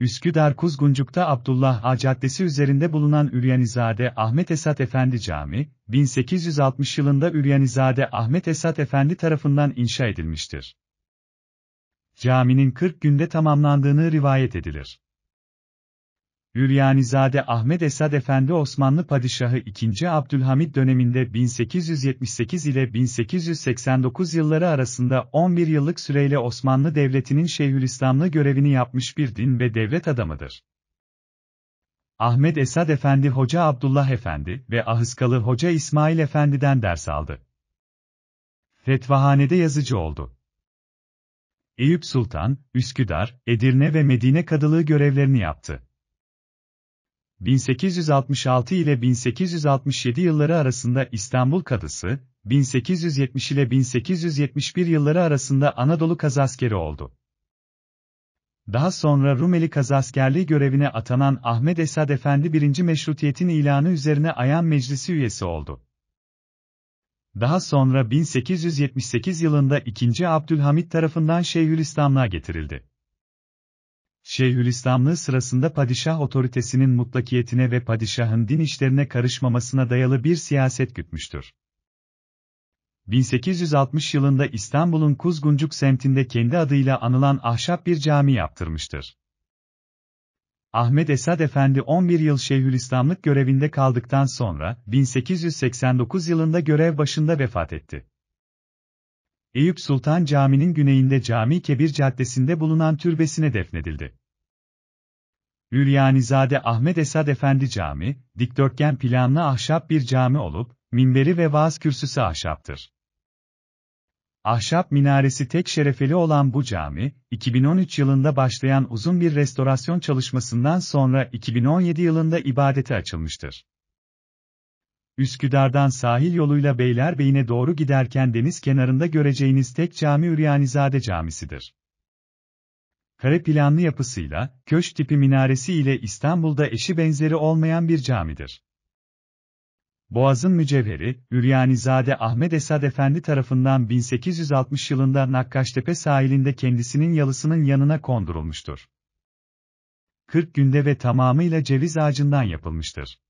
Üsküdar Kuzguncuk'ta Abdullah A. Caddesi üzerinde bulunan Üryanizade Ahmet Esat Efendi Camii, 1860 yılında Üryanizade Ahmet Esat Efendi tarafından inşa edilmiştir. Caminin 40 günde tamamlandığını rivayet edilir. Hüryanizade Ahmet Esad Efendi Osmanlı Padişahı 2. Abdülhamit döneminde 1878 ile 1889 yılları arasında 11 yıllık süreyle Osmanlı Devleti'nin Şeyhülislamlı görevini yapmış bir din ve devlet adamıdır. Ahmet Esad Efendi Hoca Abdullah Efendi ve Ahıskalı Hoca İsmail Efendi'den ders aldı. Fetvahanede yazıcı oldu. Eyüp Sultan, Üsküdar, Edirne ve Medine kadılığı görevlerini yaptı. 1866 ile 1867 yılları arasında İstanbul Kadısı, 1870 ile 1871 yılları arasında Anadolu Kazaskeri oldu. Daha sonra Rumeli Kazaskerliği görevine atanan Ahmet Esad Efendi 1. Meşrutiyet'in ilanı üzerine Ayan Meclisi üyesi oldu. Daha sonra 1878 yılında 2. Abdülhamit tarafından Şeyhülislamlığa getirildi. Şeyhülislamlığı sırasında padişah otoritesinin mutlakiyetine ve padişahın din işlerine karışmamasına dayalı bir siyaset gütmüştür. 1860 yılında İstanbul'un Kuzguncuk semtinde kendi adıyla anılan ahşap bir cami yaptırmıştır. Ahmet Esad Efendi 11 yıl Şeyhülislamlık görevinde kaldıktan sonra 1889 yılında görev başında vefat etti. Eyüp Sultan Camii'nin güneyinde Cami Kebir Caddesi'nde bulunan türbesine defnedildi. Üryanizade Ahmet Esad Efendi Cami, dikdörtgen planlı ahşap bir cami olup, minberi ve vaaz kürsüsü ahşaptır. Ahşap minaresi tek şerefeli olan bu cami, 2013 yılında başlayan uzun bir restorasyon çalışmasından sonra 2017 yılında ibadete açılmıştır. Üsküdar'dan sahil yoluyla Beylerbeyi'ne doğru giderken deniz kenarında göreceğiniz tek cami Üryanizade Camisi'dir. Kare planlı yapısıyla, köş tipi minaresi ile İstanbul'da eşi benzeri olmayan bir camidir. Boğaz'ın mücevheri, Üryanizade Ahmet Esad Efendi tarafından 1860 yılında Nakkaştepe sahilinde kendisinin yalısının yanına kondurulmuştur. 40 günde ve tamamıyla ceviz ağacından yapılmıştır.